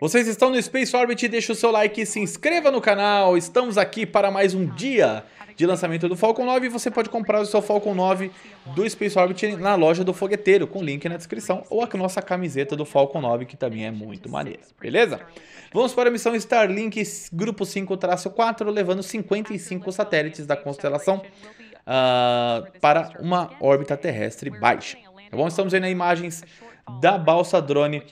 Vocês estão no Space Orbit, deixa o seu like e se inscreva no canal. Estamos aqui para mais um dia de lançamento do Falcon 9 e você pode comprar o seu Falcon 9 do Space Orbit na loja do Fogueteiro, com link na descrição, ou a nossa camiseta do Falcon 9, que também é muito maneira, beleza? Vamos para a missão Starlink Grupo 5-4, levando 55 satélites da constelação uh, para uma órbita terrestre baixa. Tá bom? Estamos vendo imagens da balsa drone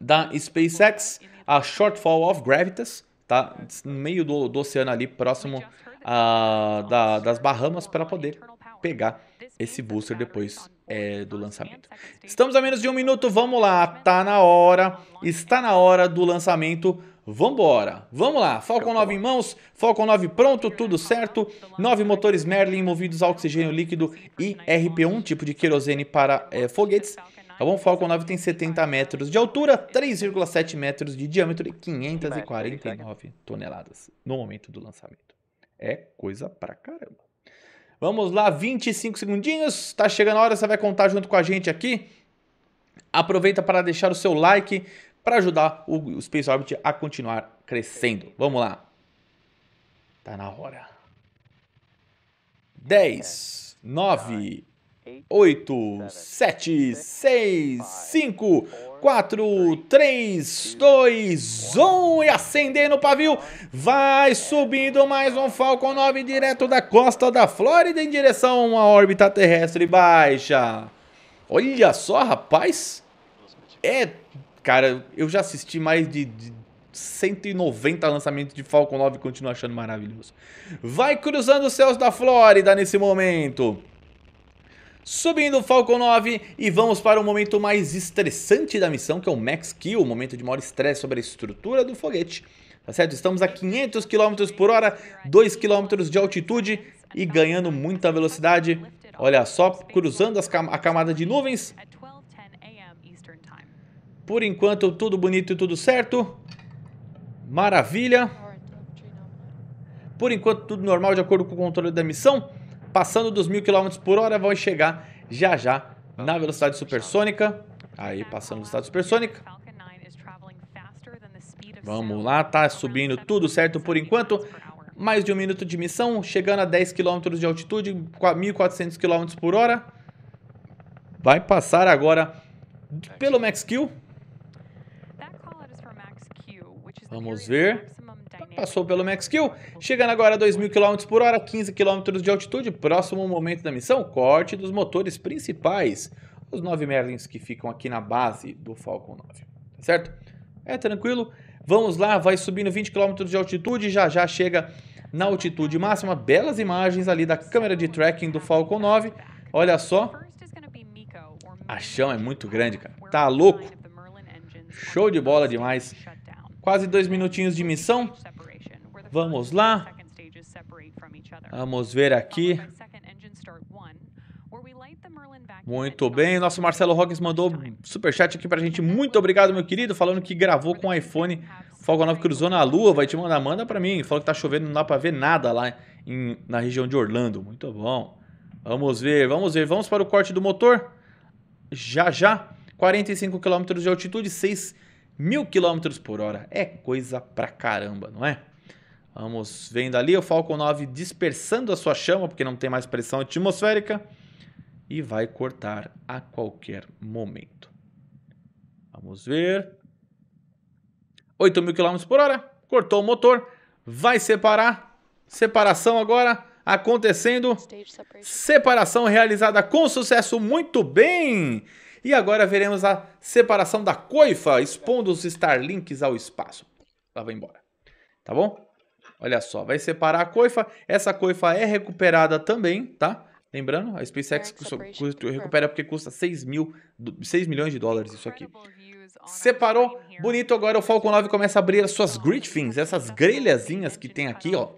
da SpaceX, a Shortfall of Gravitas, tá? No meio do, do oceano ali, próximo a, ah, da, das Bahamas, para poder pegar esse booster depois é, do lançamento. Estamos a menos de um minuto, vamos lá, tá na hora, está na hora do lançamento, vambora, vamos lá, Falcon 9 em mãos, Falcon 9 pronto, tudo certo, nove motores Merlin movidos a oxigênio líquido e RP1, tipo de querosene para é, foguetes, o tá bom? Falcon 9 tem 70 metros de altura, 3,7 metros de diâmetro e 549 toneladas no momento do lançamento. É coisa pra caramba. Vamos lá, 25 segundinhos. Tá chegando a hora, você vai contar junto com a gente aqui. Aproveita para deixar o seu like para ajudar o Space Orbit a continuar crescendo. Vamos lá. Tá na hora. 10, 9, 8, 7, 6, 5, 4, 3, 2, 1 e acendendo o pavio. Vai subindo mais um Falcon 9 direto da costa da Flórida em direção à órbita terrestre baixa. Olha só, rapaz. É, cara, eu já assisti mais de, de 190 lançamentos de Falcon 9 e continuo achando maravilhoso. Vai cruzando os céus da Flórida nesse momento subindo o Falcon 9 e vamos para o momento mais estressante da missão, que é o Max Kill, o momento de maior estresse sobre a estrutura do foguete. Tá certo? Estamos a 500 km por hora, 2 km de altitude e ganhando muita velocidade. Olha só, cruzando cam a camada de nuvens. Por enquanto, tudo bonito e tudo certo. Maravilha. Por enquanto, tudo normal de acordo com o controle da missão passando dos mil quilômetros por hora, vão chegar já já ah. na velocidade supersônica. Aí, passando do estado supersônica. Vamos lá, tá subindo tudo certo por enquanto. Mais de um minuto de missão, chegando a 10 km de altitude, 1.400 km por hora. Vai passar agora pelo Max Q. Vamos ver passou pelo Max Kill, chegando agora a 2.000 km por hora, 15 km de altitude, próximo momento da missão, corte dos motores principais, os 9 Merlins que ficam aqui na base do Falcon 9, tá certo? É tranquilo, vamos lá, vai subindo 20 km de altitude, já já chega na altitude máxima, belas imagens ali da câmera de tracking do Falcon 9, olha só, a chão é muito grande, cara, tá louco, show de bola demais, quase dois minutinhos de missão, Vamos lá. Vamos ver aqui. Muito bem, nosso Marcelo Rogers mandou super chat aqui pra gente. Muito obrigado, meu querido, falando que gravou com o iPhone. Folga 9 cruzou na lua, vai te mandar, manda pra mim. Falou que tá chovendo, não dá pra ver nada lá em, na região de Orlando. Muito bom. Vamos ver, vamos ver. Vamos para o corte do motor. Já, já. 45 km de altitude, 6 mil km por hora. É coisa pra caramba, não é? Vamos vendo ali o Falcon 9 dispersando a sua chama, porque não tem mais pressão atmosférica. E vai cortar a qualquer momento. Vamos ver. 8 mil km por hora. Cortou o motor. Vai separar. Separação agora acontecendo. Separação realizada com sucesso. Muito bem! E agora veremos a separação da coifa, expondo os Starlinks ao espaço. Ela vai embora. Tá bom? Olha só, vai separar a coifa. Essa coifa é recuperada também, tá? Lembrando, a SpaceX custa, custa, é recupera porque custa 6, mil, 6 milhões de dólares isso aqui. Separou, bonito, agora o Falcon 9 começa a abrir as suas grid fins, essas grelhazinhas que tem aqui, ó.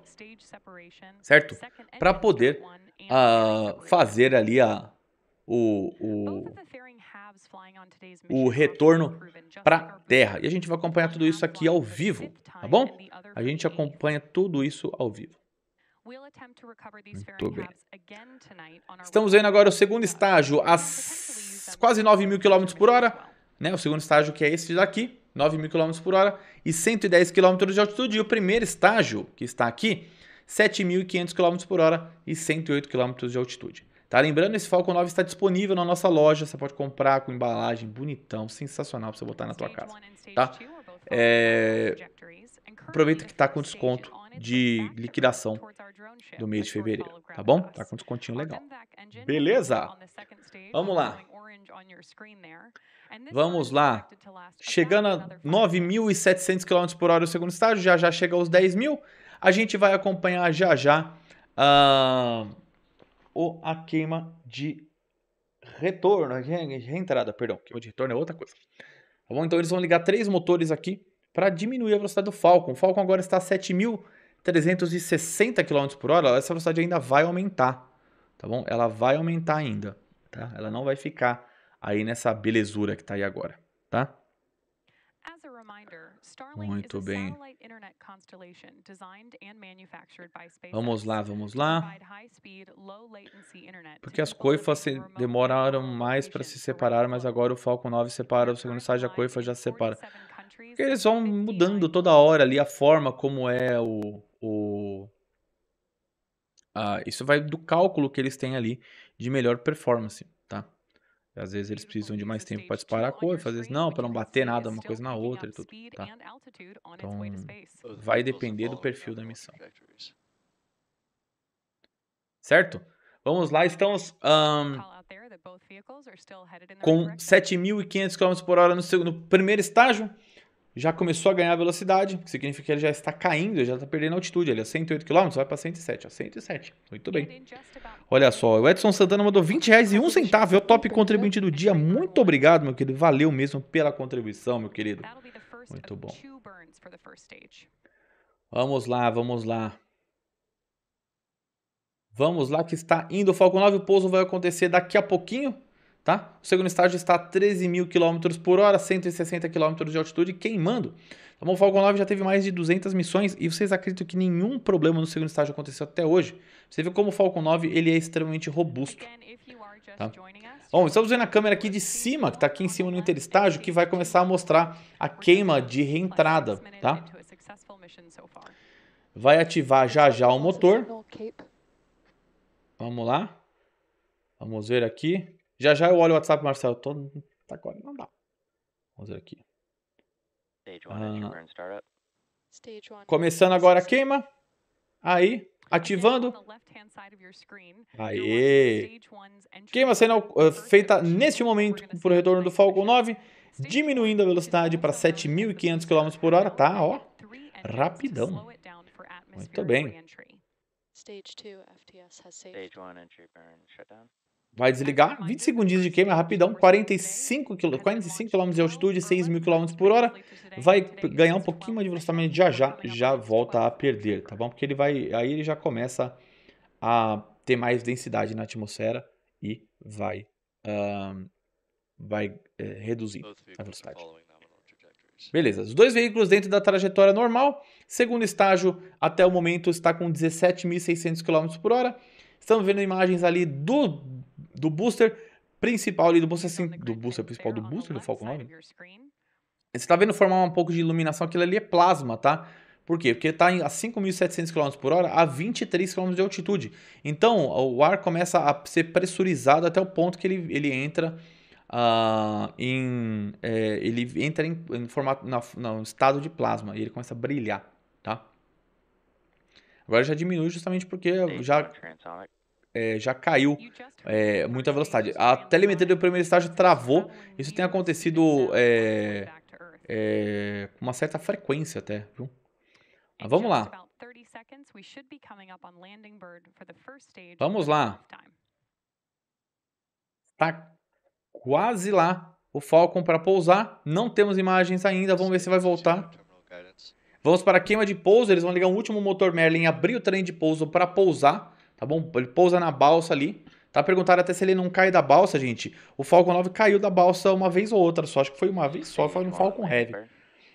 Certo? Para poder uh, fazer ali a, o, o o retorno para a Terra. E a gente vai acompanhar tudo isso aqui ao vivo, tá bom? A gente acompanha tudo isso ao vivo. Muito bem. Estamos vendo agora o segundo estágio, a quase 9 mil quilômetros por hora, né? O segundo estágio que é esse daqui, 9 mil quilômetros por hora e 110 quilômetros de altitude. E o primeiro estágio, que está aqui, 7.500 quilômetros por hora e 108 quilômetros de altitude. Tá lembrando, esse Falcon 9 está disponível na nossa loja, você pode comprar com embalagem bonitão, sensacional pra você botar na tua casa, tá? É... Aproveita que tá com desconto de liquidação do mês de fevereiro, tá bom? Tá com descontinho legal. Beleza? Vamos lá. Vamos lá. Chegando a 9.700 km por hora no segundo estágio, já já chega aos 10.000. A gente vai acompanhar já já... Uh ou a queima de retorno, reentrada, perdão, queima de retorno é outra coisa. Tá bom? Então eles vão ligar três motores aqui para diminuir a velocidade do Falcon. O Falcon agora está a 7.360 km por hora, essa velocidade ainda vai aumentar, tá bom? Ela vai aumentar ainda, tá? Ela não vai ficar aí nessa belezura que está aí agora, tá? Muito bem. Vamos lá, vamos lá. Porque as coifas demoraram mais para se separar, mas agora o Falcon 9 separa, o segundo estágio da coifa já separa. Porque eles vão mudando toda hora ali a forma como é o... o ah, isso vai do cálculo que eles têm ali de melhor performance. Às vezes eles precisam de mais tempo para disparar a cor, às vezes não, para não bater nada uma coisa na outra e tudo, tá? Então, vai depender do perfil da missão. Certo? Vamos lá, estamos um, com 7.500 km por hora no, segundo, no primeiro estágio já começou a ganhar velocidade, que significa que ele já está caindo, já está perdendo altitude. Ele é 108 km, vai para 107, ó, 107. Muito bem. Olha só, o Edson Santana mandou 20 reais e um centavo. É o top contribuinte do dia. Muito obrigado, meu querido. Valeu mesmo pela contribuição, meu querido. Muito bom. Vamos lá, vamos lá. Vamos lá que está indo o Falcon 9. O pouso vai acontecer daqui a pouquinho. Tá? O segundo estágio está a 13 mil km por hora, 160 km de altitude, queimando. Então, o Falcon 9 já teve mais de 200 missões e vocês acreditam que nenhum problema no segundo estágio aconteceu até hoje? Você vê como o Falcon 9 ele é extremamente robusto. Tá? Bom, estamos vendo a câmera aqui de cima, que está aqui em cima no interestágio, que vai começar a mostrar a queima de reentrada. Tá? Vai ativar já já o motor. Vamos lá. Vamos ver aqui. Já já eu olho o WhatsApp, Marcelo. Tô... Tá agora, não dá. Vamos ver aqui. Ah. Começando agora a queima. Aí, ativando. Aí. Queima sendo uh, feita neste momento por retorno do Falcon 9, diminuindo a velocidade para 7.500 km por hora. Tá, ó. Rapidão. Muito bem. Stage 2 FTS has saved. Stage 1 entry burn shutdown. Vai desligar, 20 segundinhos de queima, rapidão, 45 km, 45 km de altitude, 6 mil km por hora. Vai ganhar um pouquinho mais de velocidade já já, já volta a perder, tá bom? Porque ele vai, aí ele já começa a ter mais densidade na atmosfera e vai, um, vai é, reduzir a velocidade. Beleza, os dois veículos dentro da trajetória normal. Segundo estágio, até o momento, está com 17.600 km por hora. Estamos vendo imagens ali do, do booster principal ali, do booster, assim do booster principal, do booster do Falcon 9. Você tá vendo formar um pouco de iluminação, aquilo ali é plasma, tá? Por quê? Porque está a 5.700 km por hora a 23 km de altitude. Então, o ar começa a ser pressurizado até o ponto que ele, ele entra uh, em é, ele entra em, em formato na, estado de plasma e ele começa a brilhar, tá? Agora já diminui justamente porque já é, já caiu é, muita velocidade. A telemetria do primeiro estágio travou. Isso tem acontecido é, é, com uma certa frequência até, viu? Mas vamos lá. Vamos lá. Tá quase lá o Falcon para pousar. Não temos imagens ainda. Vamos ver se vai voltar. Vamos para a queima de pouso. Eles vão ligar o último motor Merlin, abrir o trem de pouso para pousar tá bom? Ele pousa na balsa ali, tá? perguntando até se ele não cai da balsa, gente. O Falcon 9 caiu da balsa uma vez ou outra só, acho que foi uma vez só, foi no Falcon Heavy.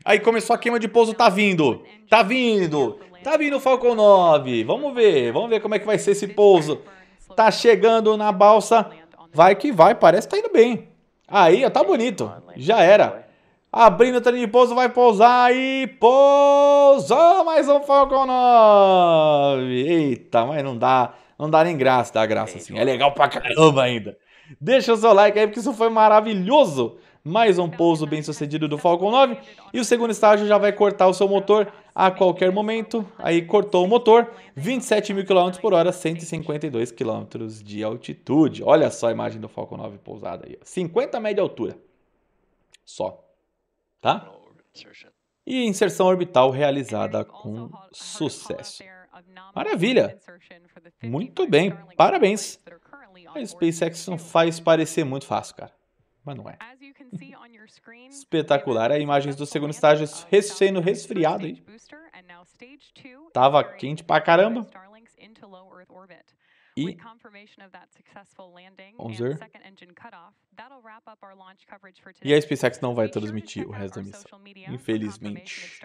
Aí começou a queima de pouso, tá vindo, tá vindo, tá vindo o Falcon 9. Vamos ver, vamos ver como é que vai ser esse pouso. Tá chegando na balsa, vai que vai, parece que tá indo bem. Aí, ó, tá bonito, já era. Abrindo o treino de pouso, vai pousar e pousou mais um Falcon 9. Eita, mas não dá, não dá nem graça, dá graça assim. É legal pra caramba ainda. Deixa o seu like aí porque isso foi maravilhoso. Mais um pouso bem sucedido do Falcon 9. E o segundo estágio já vai cortar o seu motor a qualquer momento. Aí cortou o motor, 27 mil km por hora, 152 km de altitude. Olha só a imagem do Falcon 9 pousada aí. 50 média altura. Só tá? E inserção orbital realizada com sucesso. Maravilha! Muito bem, parabéns! A SpaceX não faz parecer muito fácil, cara. Mas não é. Espetacular. As imagens do segundo estágio sendo resfriado aí. Tava quente pra caramba. E 11. E a SpaceX não vai transmitir o resto da missão, infelizmente.